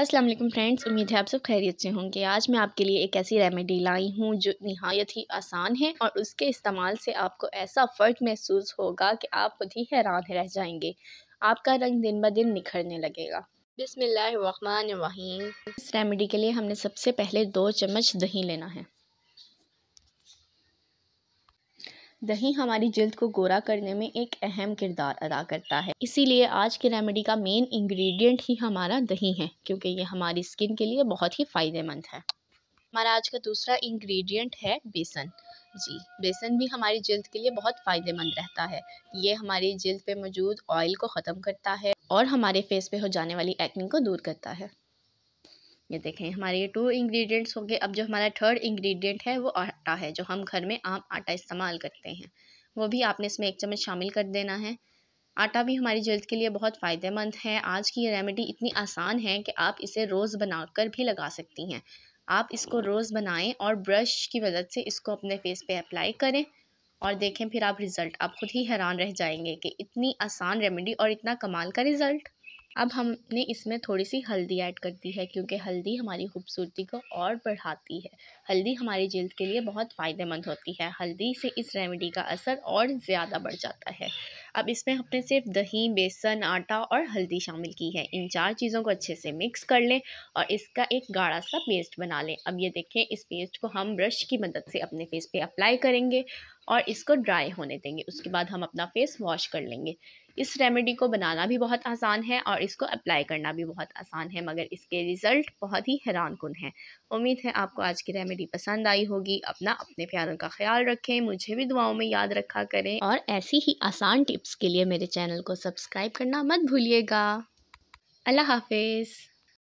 अस्सलाम वालेकुम फ्रेंड्स उम्मीद है आप सब खैरियत से होंगे आज मैं आपके लिए एक ऐसी रेमेडी लाई हूँ जो नहायत ही आसान है और उसके इस्तेमाल से आपको ऐसा फ़र्क महसूस होगा कि आप खुद ही हैरान रह जाएंगे आपका रंग दिन ब दिन निखरने लगेगा बिसमीम इस रेमेडी के लिए हमने सबसे पहले दो चम्मच दही लेना है दही हमारी जल्द को गोरा करने में एक अहम किरदार अदा करता है इसीलिए आज के रेमेडी का मेन इंग्रेडिएंट ही हमारा दही है क्योंकि ये हमारी स्किन के लिए बहुत ही फ़ायदेमंद है हमारा आज का दूसरा इंग्रेडिएंट है बेसन जी बेसन भी हमारी जल्द के लिए बहुत फ़ायदेमंद रहता है ये हमारी जल्द पे मौजूद ऑयल को ख़त्म करता है और हमारे फेस पे हो जाने वाली एक्ने को दूर करता है ये देखें हमारे ये टू इंग्रेडिएंट्स हो गए अब जो हमारा थर्ड इंग्रेडिएंट है वो आटा है जो हम घर में आम आटा इस्तेमाल करते हैं वो भी आपने इसमें एक चम्मच शामिल कर देना है आटा भी हमारी जल्द के लिए बहुत फ़ायदेमंद है आज की ये रेमेडी इतनी आसान है कि आप इसे रोज़ बनाकर भी लगा सकती हैं आप इसको रोज़ बनाएं और ब्रश की मदद से इसको अपने फेस पे अप्लाई करें और देखें फिर आप रिज़ल्ट आप खुद ही हैरान रह जाएंगे कि इतनी आसान रेमेडी और इतना कमाल का रिज़ल्ट अब हमने इसमें थोड़ी सी हल्दी ऐड कर दी है क्योंकि हल्दी हमारी खूबसूरती को और बढ़ाती है हल्दी हमारी जल्द के लिए बहुत फ़ायदेमंद होती है हल्दी से इस रेमेडी का असर और ज़्यादा बढ़ जाता है अब इसमें हमने सिर्फ दही बेसन आटा और हल्दी शामिल की है इन चार चीज़ों को अच्छे से मिक्स कर लें और इसका एक गाढ़ा सा पेस्ट बना लें अब ये देखें इस पेस्ट को हम ब्रश की मदद से अपने फेस पे अप्लाई करेंगे और इसको ड्राई होने देंगे उसके बाद हम अपना फेस वॉश कर लेंगे इस रेमेडी को बनाना भी बहुत आसान है और इसको अप्लाई करना भी बहुत आसान है मगर इसके रिज़ल्ट बहुत ही हैरान कन हैं उम्मीद है आपको आज की रेमेडी पसंद आई होगी अपना अपने प्यारों का ख्याल रखें मुझे भी दुआओं में याद रखा करें और ऐसी ही आसान टिप टिप्स के लिए मेरे चैनल को सब्सक्राइब करना मत भूलिएगा अल्लाह हाफिज़